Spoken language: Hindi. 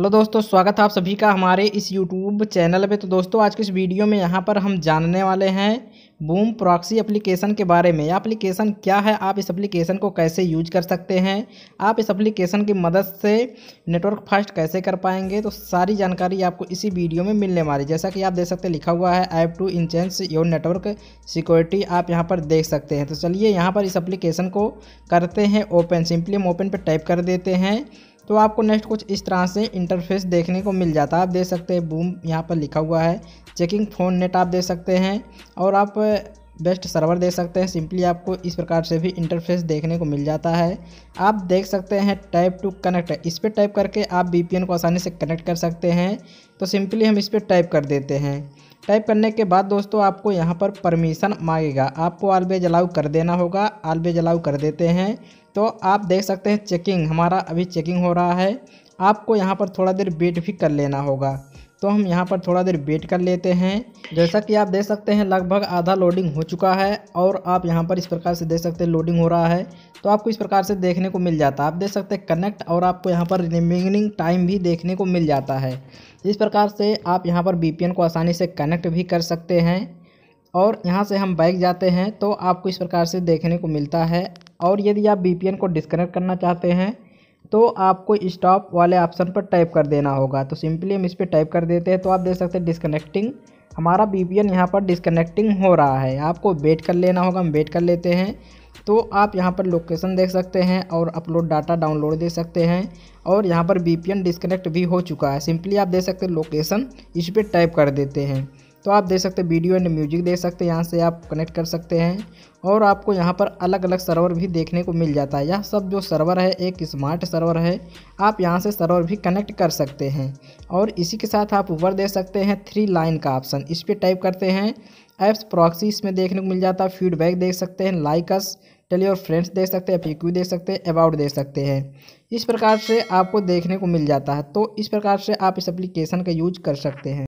हेलो दोस्तों स्वागत है आप सभी का हमारे इस यूट्यूब चैनल पे तो दोस्तों आज के इस वीडियो में यहाँ पर हम जानने वाले हैं बूम प्रॉक्सी एप्लीकेशन के बारे में यह एप्लीकेशन क्या है आप इस एप्लीकेशन को कैसे यूज कर सकते हैं आप इस एप्लीकेशन की मदद से नेटवर्क फास्ट कैसे कर पाएंगे तो सारी जानकारी आपको इसी वीडियो में मिलने वाली जैसा कि आप देख सकते हैं लिखा हुआ है app to enhance your network security आप यहाँ पर देख सकते हैं तो चलिए यहाँ पर इस एप्लीकेशन को करते हैं ओपन सिंपली हम ओपन पर टाइप कर देते हैं तो आपको नेक्स्ट कुछ इस तरह से इंटरफेस देखने को मिल जाता है आप देख सकते हैं बूम यहाँ पर लिखा हुआ है चेकिंग फ़ोन नेट आप देख सकते हैं और आप बेस्ट सर्वर दे सकते हैं सिंपली आपको इस प्रकार से भी इंटरफेस देखने को मिल जाता है आप देख सकते हैं टाइप टू कनेक्ट इस पर टाइप करके आप बी को आसानी से कनेक्ट कर सकते हैं तो सिंपली हम इस पर टाइप कर देते हैं टाइप करने के बाद दोस्तों आपको यहाँ पर परमिशन मांगेगा आपको आलबेज अलाउ कर देना होगा आलबेज अलाउ कर देते हैं तो आप देख सकते हैं चेकिंग हमारा अभी चेकिंग हो रहा है आपको यहाँ पर थोड़ा देर वेट भी कर लेना होगा तो हम यहाँ पर थोड़ा देर वेट कर लेते हैं जैसा कि आप देख सकते हैं लगभग आधा लोडिंग हो चुका है और आप यहाँ पर इस प्रकार से देख सकते हैं लोडिंग हो रहा है तो आपको इस प्रकार से देखने को मिल जाता है आप देख सकते हैं कनेक्ट और आपको यहाँ पर रिमेनिंग टाइम भी देखने को मिल जाता है इस प्रकार से आप यहाँ पर बी को आसानी से कनेक्ट भी कर सकते हैं और यहाँ से हम बाइक जाते हैं तो आपको इस प्रकार से देखने को मिलता है और यदि आप वी को डिसकनेक्ट करना चाहते हैं तो आपको स्टॉप वाले ऑप्शन पर टाइप कर देना होगा तो सिंपली हम इस पर टाइप कर देते हैं तो आप देख सकते हैं डिस्कनेक्टिंग हमारा वी पी यहाँ पर डिसकनेक्टिंग हो रहा है आपको वेट कर लेना होगा हम वेट कर लेते हैं तो आप यहाँ पर लोकेशन देख सकते हैं और अपलोड डाटा डाउनलोड दे सकते हैं और यहाँ पर वी डिस्कनेक्ट भी हो चुका है सिंपली आप देख सकते हैं लोकेशन इस पर टाइप कर देते हैं तो आप देख सकते हैं वीडियो एंड म्यूजिक देख सकते हैं यहाँ से आप कनेक्ट कर सकते हैं और आपको यहाँ पर अलग अलग सर्वर भी देखने को मिल जाता है यह सब जो सर्वर है एक स्मार्ट सर्वर है आप यहाँ से सर्वर भी कनेक्ट कर सकते हैं और इसी के साथ आप ऊपर देख सकते हैं थ्री लाइन का ऑप्शन इस पर टाइप करते हैं ऐप्स प्रॉक्सी इसमें देखने को मिल जाता है फीडबैक देख सकते हैं लाइकस टेली और फ्रेंड्स देख सकते हैं पी देख सकते हैं अबाउट देख सकते हैं इस प्रकार से आपको देखने को मिल जाता है तो इस प्रकार से आप इस एप्लीकेशन का यूज कर सकते हैं